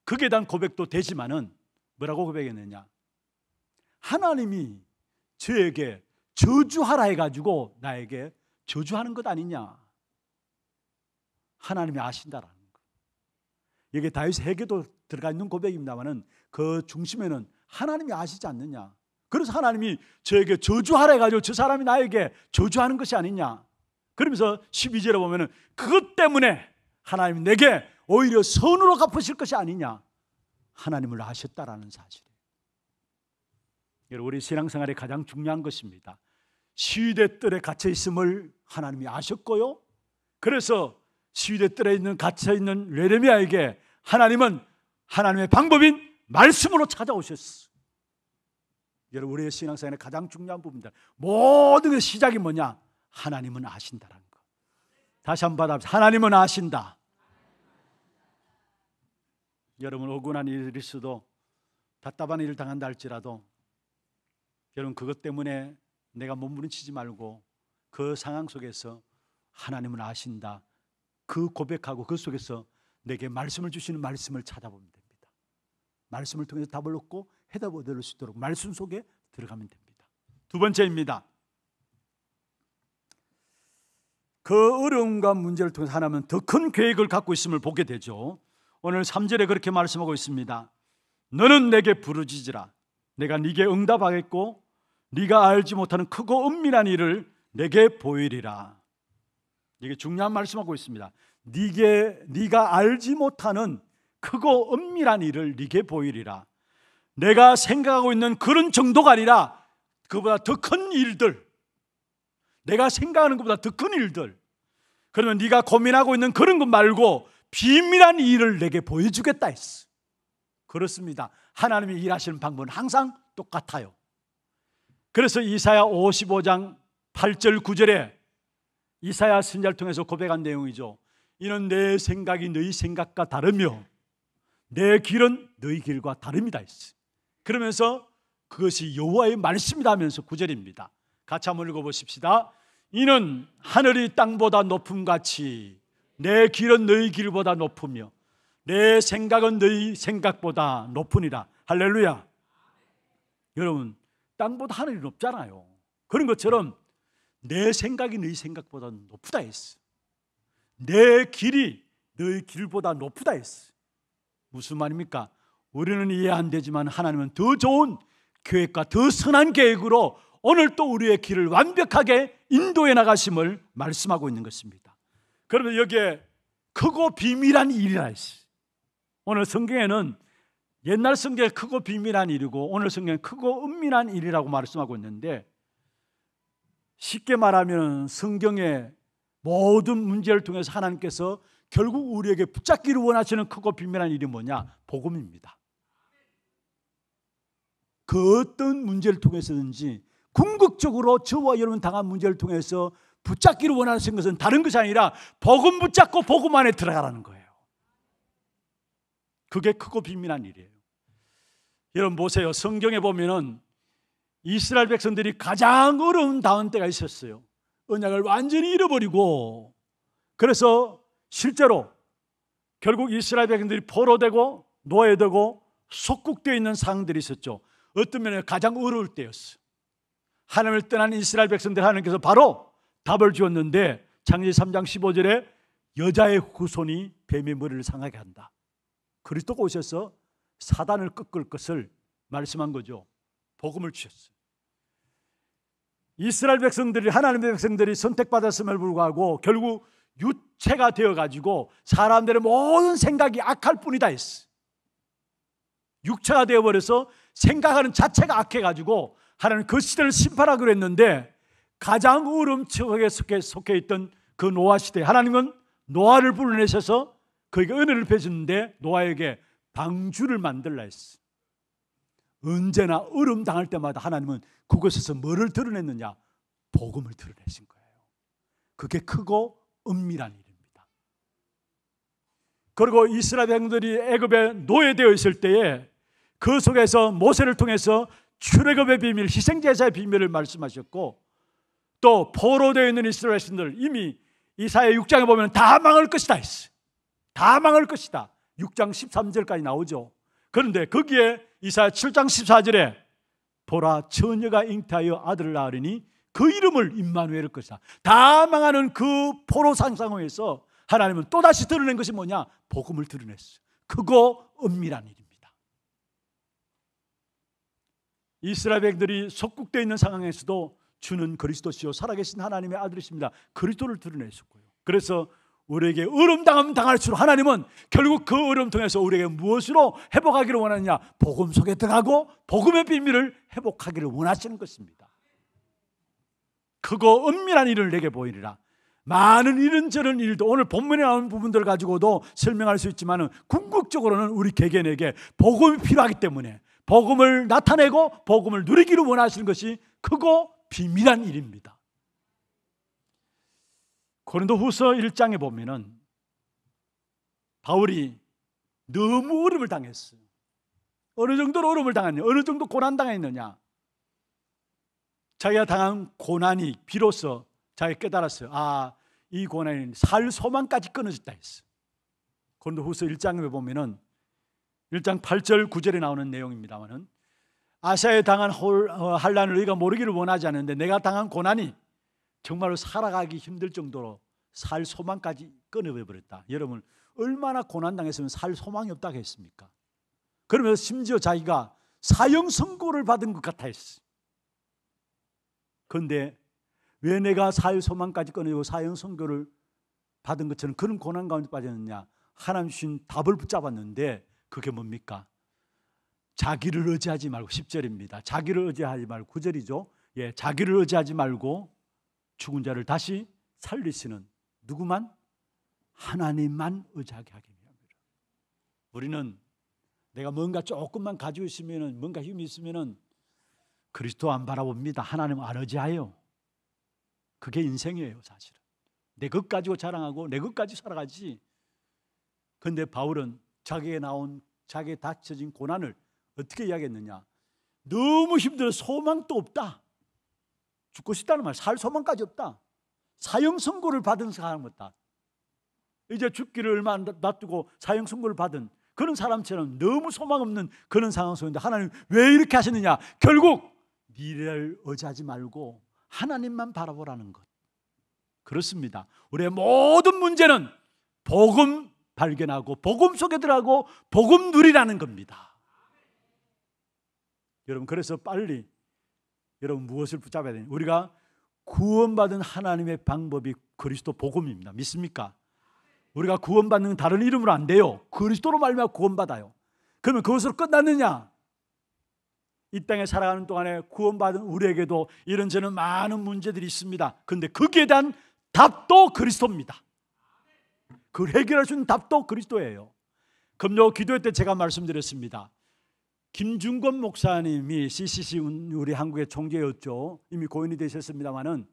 그게대 고백도 되지만은 뭐라고 고백했느냐? 하나님이 저에게 저주하라 해가지고 나에게 저주하는 것 아니냐? 하나님이 아신다라는 거. 여기 다윗 해계도 들어가 있는 고백입니다만은 그 중심에는 하나님이 아시지 않느냐? 그래서 하나님이 저에게 저주하라 해가지고 저 사람이 나에게 저주하는 것이 아니냐? 그러면서 12절에 보면은 그것 때문에 하나님 내게 오히려 선으로 갚으실 것이 아니냐? 하나님을 아셨다라는 사실이에요. 여러분 우리 신앙생활의 가장 중요한 것입니다. 시위대 뜰에 갇혀 있음을 하나님이 아셨고요. 그래서 시위대 뜰에 있는 갇혀 있는 레레미야에게 하나님은 하나님의 방법인 말씀으로 찾아오셨어. 여러분 우리의 신앙생활의 가장 중요한 부분입니다. 모든 게 시작이 뭐냐? 하나님은 아신다라는 거. 다시 한번 받아 하나님은 아신다. 여러분 억울한 일일 수도 답답한 일을 당한다 할지라도 여러분 그것 때문에 내가 몸부림치지 말고 그 상황 속에서 하나님을 아신다 그 고백하고 그 속에서 내게 말씀을 주시는 말씀을 찾아보면 됩니다 말씀을 통해서 답을 얻고 해답을 얻을 수 있도록 말씀 속에 들어가면 됩니다 두 번째입니다 그 어려움과 문제를 통해서 하나님은 더 큰 계획을 갖고 있음을 보게 되죠 오늘 3절에 그렇게 말씀하고 있습니다. 너는 내게 부르짖으라. 내가 네게 응답하겠고 네가 알지 못하는 크고 은밀한 일을 내게 보이리라. 이게 중요한 말씀하고 있습니다. 네게 네가 알지 못하는 크고 은밀한 일을 네게 보이리라. 내가 생각하고 있는 그런 정도가 아니라 그보다 더 큰 일들. 내가 생각하는 것보다 더 큰 일들. 그러면 네가 고민하고 있는 그런 것 말고 비밀한 일을 내게 보여주겠다 했어. 그렇습니다. 하나님이 일하시는 방법은 항상 똑같아요. 그래서 이사야 55장 8절 9절에 이사야 신자를 통해서 고백한 내용이죠. 이는 내 생각이 너희 생각과 다르며 내 길은 너희 길과 다릅니다. 했어. 그러면서 그것이 여호와의 말씀이다 하면서 구절입니다. 같이 한번 읽어보십시다. 이는 하늘이 땅보다 높음 같이 내 길은 너희 길보다 높으며 내 생각은 너희 생각보다 높으니라. 할렐루야. 여러분, 땅보다 하늘이 높잖아요. 그런 것처럼 내 생각이 너희 생각보다 높다 했어. 내 길이 너희 길보다 높다 했어. 무슨 말입니까? 우리는 이해 안 되지만 하나님은 더 좋은 계획과 더 선한 계획으로 오늘 또 우리의 길을 완벽하게 인도해 나가심을 말씀하고 있는 것입니다. 그러면 여기에 크고 비밀한 일이라 했어. 오늘 성경에는 옛날 성경에 크고 비밀한 일이고 오늘 성경에 크고 은밀한 일이라고 말씀하고 있는데 쉽게 말하면 성경의 모든 문제를 통해서 하나님께서 결국 우리에게 붙잡기를 원하시는 크고 비밀한 일이 뭐냐? 복음입니다. 그 어떤 문제를 통해서든지 궁극적으로 저와 여러분 당한 문제를 통해서 붙잡기를 원하는 것은 다른 것이 아니라 복음 붙잡고 복음 안에 들어가라는 거예요. 그게 크고 빈민한 일이에요. 여러분 보세요. 성경에 보면은 이스라엘 백성들이 가장 어려운 다운 때가 있었어요. 언약을 완전히 잃어버리고 그래서 실제로 결국 이스라엘 백성들이 포로되고 노예되고 속국되어 있는 상황들이 있었죠. 어떤 면에 가장 어려울 때였어요. 하나님을 떠난 이스라엘 백성들 하나님께서 바로 답을 주었는데 창세 3장 15절에 여자의 후손이 뱀의 머리를 상하게 한다. 그리스도가 오셔서 사단을 꺾을 것을 말씀한 거죠. 복음을 주셨어요. 이스라엘 백성들이 하나님의 백성들이 선택받았음을 불구하고 결국 유체가 되어 가지고 사람들의 모든 생각이 악할 뿐이다 했어. 육체가 되어 버려서 생각하는 자체가 악해 가지고 하나님 그 시대를 심판하기로 했는데 가장 우름척하게 속해, 속해 있던 그 노아 시대 하나님은 노아를 불러내셔서 그에게 은혜를 베주는데 노아에게 방주를 만들라 했어. 언제나 얼음 당할 때마다 하나님은 그곳에서 뭐를 드러냈느냐? 복음을 드러내신 거예요. 그게 크고 은밀한 일입니다. 그리고 이스라엘 백성들이 애굽에 노예되어 있을 때에 그 속에서 모세를 통해서 출애굽의 비밀, 희생제사의 비밀을 말씀하셨고 또 포로되어 있는 이스라엘 신들 이미 이사의 6장에 보면 다 망할 것이다 했어. 다 망할 것이다. 6장 13절까지 나오죠. 그런데 거기에 이사야 7장 14절에 보라 처녀가 잉태하여 아들을 낳으리니 그 이름을 임마누엘 것이다. 다 망하는 그 포로 상상에서 하나님은 또다시 드러낸 것이 뭐냐? 복음을 드러냈어. 크고 은밀한 일입니다. 이스라엘 백들이 속국되어 있는 상황에서도 주는 그리스도시요 살아계신 하나님의 아들이십니다. 그리스도를 드러내셨고요. 그래서 우리에게 의름당함 당할수록 하나님은 결국 그 의름 통해서 우리에게 무엇으로 회복하기를 원하느냐? 복음 속에 들어가고 복음의 비밀을 회복하기를 원하시는 것입니다. 크고 은밀한 일을 내게 보이리라. 많은 이런저런 일도 오늘 본문에 나온 부분들 가지고도 설명할 수 있지만 궁극적으로는 우리 개개인에게 복음이 필요하기 때문에 복음을 나타내고 복음을 누리기를 원하시는 것이 크고 비밀한 일입니다. 고린도후서 1장에 보면은 바울이 너무 어려을 당했어요. 어느 정도로 어려을 당했냐? 어느 정도 고난 당했느냐? 자기가 당한 고난이 비로소 자기가 깨달았어요. 아, 이 고난이 살 소망까지 끊어졌다 했어요. 고린도후서 1장에 보면은 1장 8절 9절에 나오는 내용입니다만은 아시아에 당한 환란을 어, 우리가 모르기를 원하지 않는데 내가 당한 고난이 정말로 살아가기 힘들 정도로 살 소망까지 끊어버렸다. 여러분 얼마나 고난 당했으면 살 소망이 없다고 했습니까? 그러면서 심지어 자기가 사형 선고를 받은 것 같아 했어. 그런데 왜 내가 살 소망까지 끊어지고 사형 선고를 받은 것처럼 그런 고난 가운데 빠졌느냐? 하나님 주신 답을 붙잡았는데 그게 뭡니까? 자기를 의지하지 말고 10절입니다. 자기를 의지하지 말고 9절이죠. 예, 자기를 의지하지 말고 죽은 자를 다시 살리시는 누구만 하나님만 의지하게 하기 위함이라. 우리는 내가 뭔가 조금만 가지고 있으면은 뭔가 힘이 있으면은 그리스도 안 바라봅니다. 하나님 안 의지하여. 그게 인생이에요, 사실은. 내 것 가지고 자랑하고 내 것 가지고 살아가지. 근데 바울은 자기에 나온 자기에 닥쳐진 고난을 어떻게 이야기했느냐? 너무 힘들어 소망도 없다. 죽고 싶다는 말, 살 소망까지 없다. 사형 선고를 받은 사람 없다. 이제 죽기를 얼마 안 놔두고 사형 선고를 받은 그런 사람처럼 너무 소망 없는 그런 상황 속인데 하나님 왜 이렇게 하시느냐? 결국 미래를 의지하지 말고 하나님만 바라보라는 것. 그렇습니다. 우리의 모든 문제는 복음 발견하고 복음 속에 들어가고 복음 누리라는 겁니다. 여러분 그래서 빨리 여러분 무엇을 붙잡아야 되냐? 우리가 구원받은 하나님의 방법이 그리스도 복음입니다. 믿습니까? 우리가 구원받는 다른 이름으로 안 돼요. 그리스도로 말미암아 구원받아요. 그러면 그것으로 끝났느냐? 이 땅에 살아가는 동안에 구원받은 우리에게도 이런저런 많은 문제들이 있습니다. 근데 거기에 대한 답도 그리스도입니다. 그 해결할 수 있는 답도 그리스도예요. 금요 기도회 때 제가 말씀드렸습니다. 김중건 목사님이 CCC 우리 한국의 총재였죠. 이미 고인이 되셨습니다만은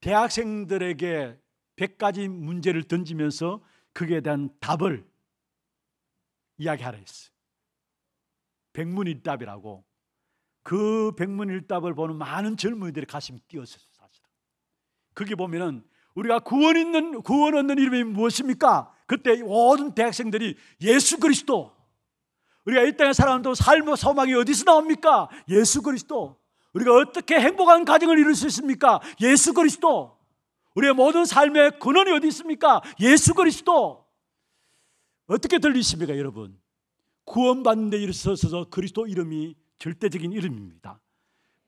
대학생들에게 100가지 문제를 던지면서 그에 대한 답을 이야기하라 했어요. 백문일답이라고 그 백문일답을 보는 많은 젊은이들이 가슴이 뛰었어요, 사실은. 거기 보면은 우리가 구원 있는 구원 얻는 이름이 무엇입니까? 그때 모든 대학생들이 예수 그리스도 우리가 이 땅에 살아도 삶의 소망이 어디서 나옵니까? 예수 그리스도. 우리가 어떻게 행복한 가정을 이룰 수 있습니까? 예수 그리스도. 우리의 모든 삶의 근원이 어디 있습니까? 예수 그리스도. 어떻게 들리십니까, 여러분? 구원받는 데 있어서 그리스도 이름이 절대적인 이름입니다.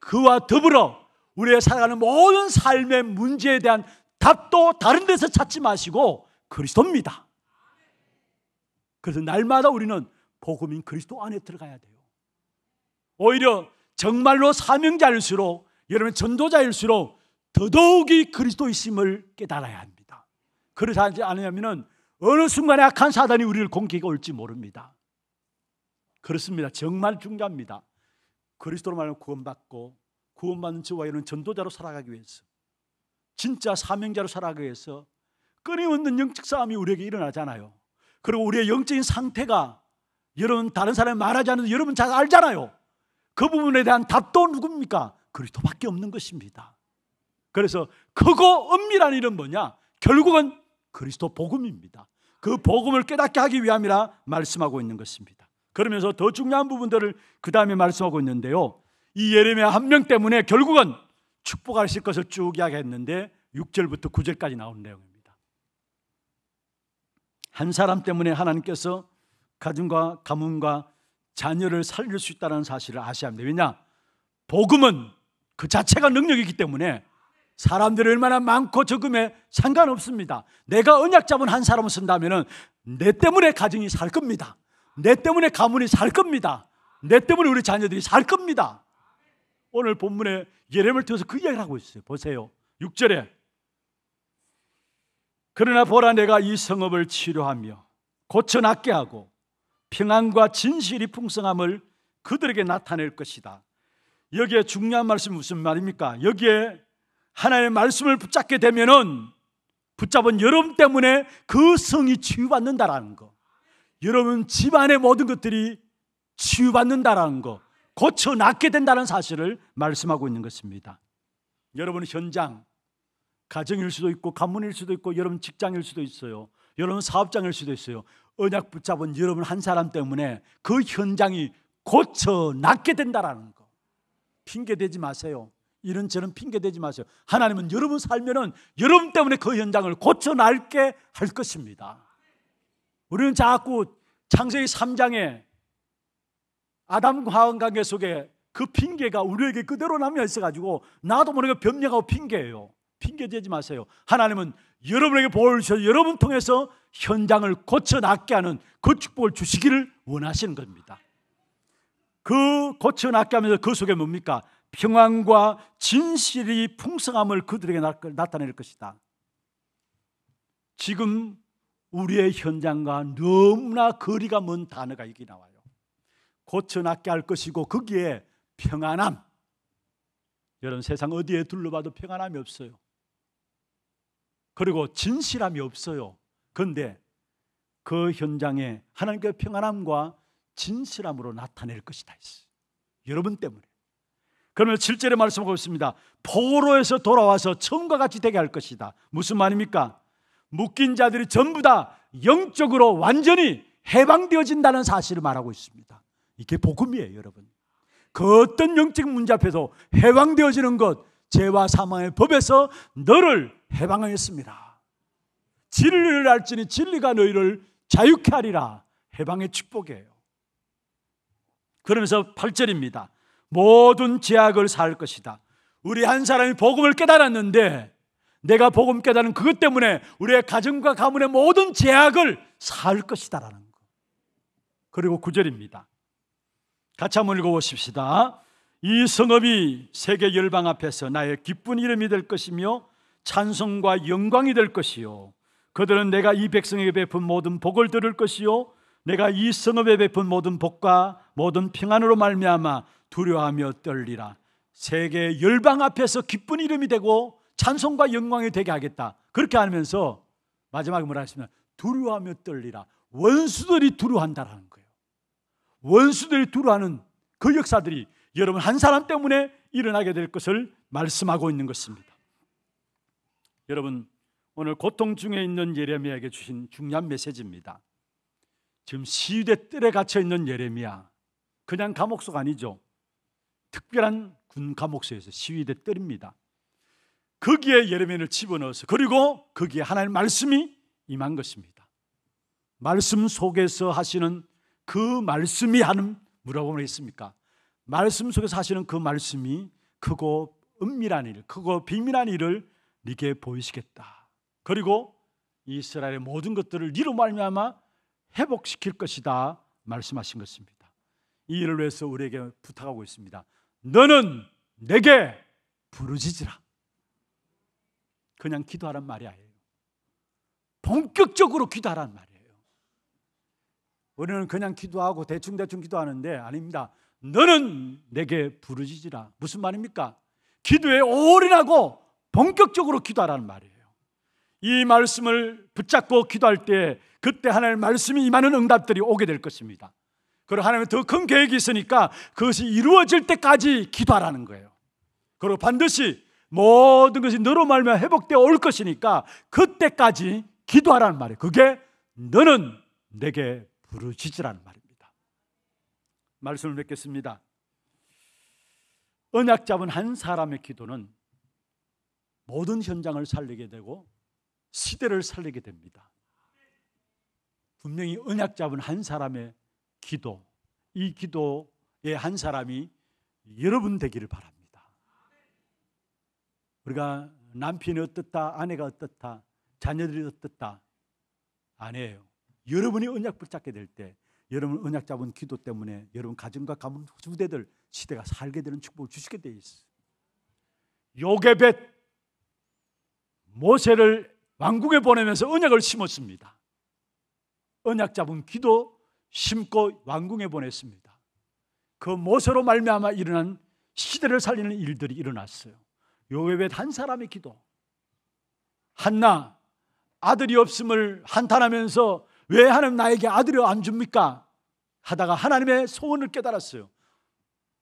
그와 더불어 우리의 살아가는 모든 삶의 문제에 대한 답도 다른 데서 찾지 마시고 그리스도입니다. 그래서 날마다 우리는 복음인 그리스도 안에 들어가야 돼요. 오히려 정말로 사명자일수록 여러분 전도자일수록 더더욱이 그리스도이심을 깨달아야 합니다. 그렇지 않으면은 어느 순간에 악한 사단이 우리를 공격해 올지 모릅니다. 그렇습니다. 정말 중요합니다. 그리스도로 말하 구원받고 구원받는 저와 여러분 전도자로 살아가기 위해서 진짜 사명자로 살아가기 위해서 끊임없는 영적 싸움이 우리에게 일어나잖아요. 그리고 우리의 영적인 상태가 여러분 다른 사람이 말하지 않아도 여러분 잘 알잖아요. 그 부분에 대한 답도 누굽니까? 그리스도밖에 없는 것입니다. 그래서 크고 은밀한 일은 뭐냐? 결국은 그리스도 복음입니다. 그 복음을 깨닫게 하기 위함이라 말씀하고 있는 것입니다. 그러면서 더 중요한 부분들을 그 다음에 말씀하고 있는데요. 이 예레미야 한 명 때문에 결국은 축복하실 것을 쭉 이야기했는데 6절부터 9절까지 나온 내용입니다. 한 사람 때문에 하나님께서 가정과 가문과 자녀를 살릴 수 있다는 사실을 아셔야 합니다. 왜냐? 복음은 그 자체가 능력이기 때문에 사람들이 얼마나 많고 적음에 상관없습니다. 내가 언약 잡은 한 사람을 쓴다면 내 때문에 가정이 살 겁니다. 내 때문에 가문이 살 겁니다. 내 때문에 우리 자녀들이 살 겁니다. 오늘 본문에 예레미 통해서 그 이야기를 하고 있어요. 보세요. 6절에 그러나 보라 내가 이 성읍을 치료하며 고쳐 낫게 하고 평안과 진실이 풍성함을 그들에게 나타낼 것이다. 여기에 중요한 말씀이 무슨 말입니까? 여기에 하나의 말씀을 붙잡게 되면은 붙잡은 여러분 때문에 그 성이 치유받는다라는 거. 여러분 집안의 모든 것들이 치유받는다라는 거. 고쳐 낫게 된다는 사실을 말씀하고 있는 것입니다. 여러분 현장 가정일 수도 있고 가문일 수도 있고 여러분 직장일 수도 있어요. 여러분 사업장일 수도 있어요. 언약 붙잡은 여러분 한 사람 때문에 그 현장이 고쳐놨게 된다라는 거. 핑계대지 마세요. 이런 저런 핑계대지 마세요. 하나님은 여러분 살면은 여러분 때문에 그 현장을 고쳐날게 할 것입니다. 우리는 자꾸 창세기 3장에 아담과 하원 관계 속에 그 핑계가 우리에게 그대로 남아 있어가지고 나도 모르게 변명하고 핑계예요. 핑계 대지 마세요. 하나님은 여러분에게 복을 주셔서 여러분 통해서 현장을 고쳐낫게 하는 그 축복을 주시기를 원하시는 겁니다. 그 고쳐낫게 하면서 그 속에 뭡니까? 평안과 진실이 풍성함을 그들에게 나타낼 것이다. 지금 우리의 현장과 너무나 거리가 먼 단어가 여기 나와요. 고쳐낫게 할 것이고 거기에 평안함. 여러분 세상 어디에 둘러봐도 평안함이 없어요. 그리고 진실함이 없어요. 그런데 그 현장에 하나님께 평안함과 진실함으로 나타낼 것이다. 여러분 때문에. 그러면 7절에 말씀하고 있습니다. 포로에서 돌아와서 처음과 같이 되게 할 것이다. 무슨 말입니까? 묶인 자들이 전부 다 영적으로 완전히 해방되어진다는 사실을 말하고 있습니다. 이게 복음이에요, 여러분. 그 어떤 영적 문제 앞에서 해방되어지는 것, 죄와 사망의 법에서 너를 해방하였습니다. 진리를 알지니 진리가 너희를 자유케 하리라. 해방의 축복이에요. 그러면서 8절입니다. 모든 죄악을 살 것이다. 우리 한 사람이 복음을 깨달았는데 내가 복음 깨달은 그것 때문에 우리의 가정과 가문의 모든 죄악을 살 것이다라는 거. 그리고 9절입니다. 같이 한번 읽어보십시다. 이 성업이 세계 열방 앞에서 나의 기쁜 이름이 될 것이며 찬송과 영광이 될 것이요. 그들은 내가 이 백성에게 베푼 모든 복을 들을 것이요. 내가 이 성업에 베푼 모든 복과 모든 평안으로 말미암아 두려워하며 떨리라. 세계 열방 앞에서 기쁜 이름이 되고 찬송과 영광이 되게 하겠다. 그렇게 하면서 마지막에 뭐라 하시면 두려워하며 떨리라. 원수들이 두려워한다라는 거예요. 원수들이 두려워하는 그 역사들이 여러분 한 사람 때문에 일어나게 될 것을 말씀하고 있는 것입니다. 여러분 오늘 고통 중에 있는 예레미야에게 주신 중요한 메시지입니다. 지금 시위대 뜰에 갇혀 있는 예레미야 그냥 감옥소가 아니죠. 특별한 군 감옥소에서 시위대 뜰입니다. 거기에 예레미야를 집어넣어서 그리고 거기에 하나님의 말씀이 임한 것입니다. 말씀 속에서 하시는 그 말씀이 하는 뭐라고 말했습니까? 말씀 속에서 하시는 그 말씀이 크고 은밀한 일, 크고 비밀한 일을 네게 보이시겠다. 그리고 이스라엘의 모든 것들을 네로 말미암아 회복시킬 것이다 말씀하신 것입니다. 이 일을 위해서 우리에게 부탁하고 있습니다. 너는 내게 부르짖으라. 그냥 기도하란 말이 아니에요. 본격적으로 기도하란 말이에요. 우리는 그냥 기도하고 대충대충 기도하는데 아닙니다. 너는 내게 부르짖으라. 무슨 말입니까? 기도에 올인하고 본격적으로 기도하라는 말이에요. 이 말씀을 붙잡고 기도할 때 그때 하나님의 말씀이 임하 응답들이 오게 될 것입니다. 그리고 하나님의 더 큰 계획이 있으니까 그것이 이루어질 때까지 기도하라는 거예요. 그리고 반드시 모든 것이 너로 말미 회복되어 올 것이니까 그때까지 기도하라는 말이에요. 그게 너는 내게 부르짖으라는 말이에요. 말씀을 맺겠습니다. 언약 잡은 한 사람의 기도는 모든 현장을 살리게 되고 시대를 살리게 됩니다. 분명히 언약 잡은 한 사람의 기도, 이 기도의 한 사람이 여러분 되기를 바랍니다. 우리가 남편이 어떻다, 아내가 어떻다, 자녀들이 어떻다, 아니에요. 여러분이 언약 붙잡게 될때 여러분 언약 잡은 기도 때문에 여러분 가정과 가문 후대들 시대가 살게 되는 축복을 주시게 되어 있어요. 게벳 모세를 왕궁에 보내면서 언약을 심었습니다. 언약 잡은 기도 심고 왕궁에 보냈습니다. 그 모세로 말미암아 일어난 시대를 살리는 일들이 일어났어요. 요게벳 한 사람의 기도. 한나 아들이 없음을 한탄하면서 왜 하나님 나에게 아들을 안 줍니까? 하다가 하나님의 소원을 깨달았어요.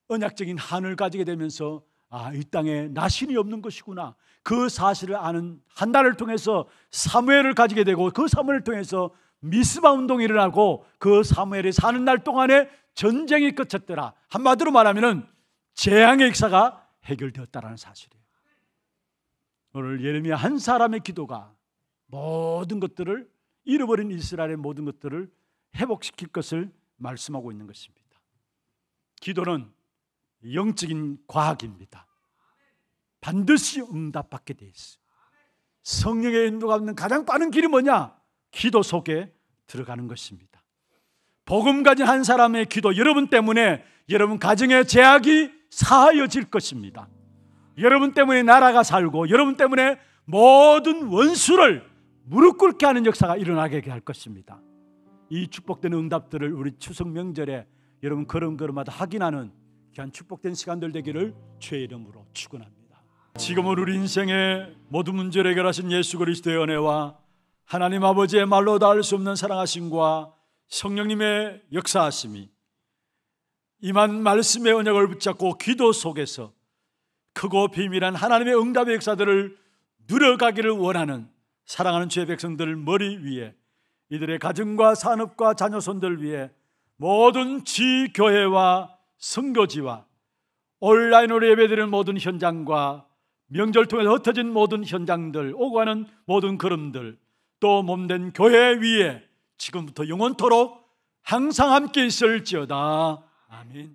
언약적인 한을 가지게 되면서 아, 이 땅에 나신이 없는 것이구나. 그 사실을 아는 한 달을 통해서 사무엘을 가지게 되고 그 사무엘을 통해서 미스바 운동이 일어나고 그 사무엘이 사는 날 동안에 전쟁이 끝쳤더라. 한마디로 말하면 재앙의 역사가 해결되었다라는 사실이에요. 오늘 예레미야 한 사람의 기도가 모든 것들을 잃어버린 이스라엘의 모든 것들을 회복시킬 것을 말씀하고 있는 것입니다. 기도는 영적인 과학입니다. 반드시 응답받게 돼 있어. 성령의 인도가 없는 가장 빠른 길이 뭐냐? 기도 속에 들어가는 것입니다. 복음 가진 한 사람의 기도 여러분 때문에 여러분 가정의 제약이 사하여질 것입니다. 여러분 때문에 나라가 살고 여러분 때문에 모든 원수를 무릎 꿇게 하는 역사가 일어나게 할 것입니다. 이 축복된 응답들을 우리 추석 명절에 여러분 걸음걸음마다 확인하는 귀한 축복된 시간들 되기를 주의 이름으로 축원합니다. 지금은 우리 인생의 모든 문제를 해결하신 예수 그리스도의 은혜와 하나님 아버지의 말로 닿을 수 없는 사랑하심과 성령님의 역사하심이 이만 말씀의 언약을 붙잡고 기도 속에서 크고 비밀한 하나님의 응답의 역사들을 누려가기를 원하는 사랑하는 주의 백성들 머리 위에 이들의 가정과 산업과 자녀손들 위에 모든 지교회와 선교지와 온라인으로 예배드리는 모든 현장과 명절 통해 흩어진 모든 현장들 오고 가는 모든 걸음들 또 몸된 교회 위에 지금부터 영원토록 항상 함께 있을지어다. 아멘.